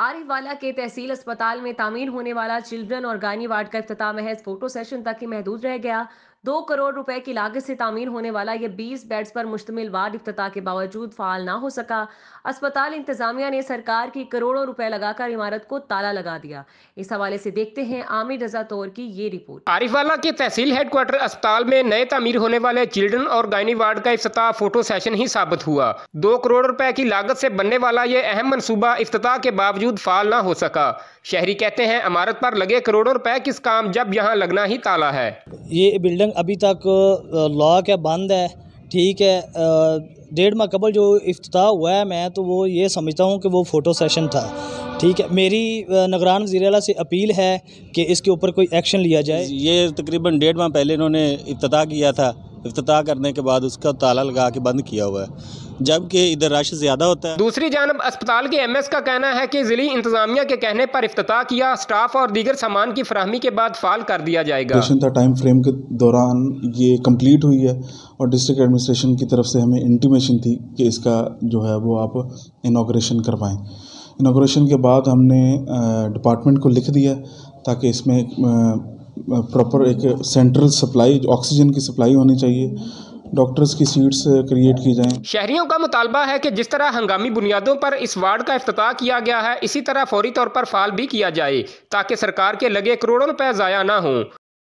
आरिफवाला के तहसील अस्पताल में तामीर होने वाला चिल्ड्रन और गानी वार्ड का अफ्ताह महज फोटो सेशन तक ही महदूद रह गया दो करोड़ रुपए की लागत से तामीर होने वाला यह बीस बेड्स पर मुश्तमिल वार्ड अफ्ताह के बावजूद फाल ना हो सका अस्पताल इंतजामिया ने सरकार की करोड़ों रुपए लगाकर इमारत को ताला लगा दिया इस हवाले से देखते हैं आमिर रजा तौर की ये रिपोर्ट आरिफवाला के तहसील हेडक्वार्टर अस्पताल में नए तमीर होने वाले चिल्ड्रन और गायनी वार्ड का अफ्ताह फोटो सेशन ही साबित हुआ दो करोड़ रुपए की लागत से बनने वाला यह अहम मनसूबा अफ्ताह के बावजूद फाल ना हो सका शहरी कहते हैं इमारत पर लगे करोड़ों रुपए किस काम जब यहाँ लगना ही ताला है ये बिल्डिंग जंग अभी तक लॉक है बंद है ठीक है डेढ़ माह कबल जो अफ्ताह हुआ है मैं तो वो ये समझता हूँ कि वो फ़ोटो सेशन था ठीक है मेरी नगरान वजीरला से अपील है कि इसके ऊपर कोई एक्शन लिया जाए ये तकरीबन डेढ़ माह पहले इन्होंने इफ्तः किया था अफ्ताह करने के बाद उसका ताला लगा के बंद किया हुआ है जबकि इधर रश ज्यादा होता है दूसरी जानब अस्पताल के एम एस का कहना है कि जिली इंतजामिया के कहने पर अफ्ताह किया स्टाफ और दीगर सामान की फरहमी के बाद फाल कर दिया जाएगा टाइम फ्रेम के दौरान ये कम्प्लीट हुई है और डिस्ट्रिक्ट एडमिनिस्ट्रेशन की तरफ से हमें इंटीमेशन थी कि इसका जो है वो आप इनाग्रेशन करवाएं इनाग्रेशन के बाद हमने डिपार्टमेंट को लिख दिया ताकि इसमें प्रॉपर एक सेंट्रल सप्लाई ऑक्सीजन की सप्लाई होनी चाहिए डॉक्टर्स की सीट्स क्रिएट की जाएं। शहरियों का मुतालबा है कि जिस तरह हंगामी बुनियादों पर इस वार्ड का अफ्ताह किया गया है इसी तरह फौरी तौर पर फाल भी किया जाए ताकि सरकार के लगे करोड़ों रुपए ज़ाया ना हों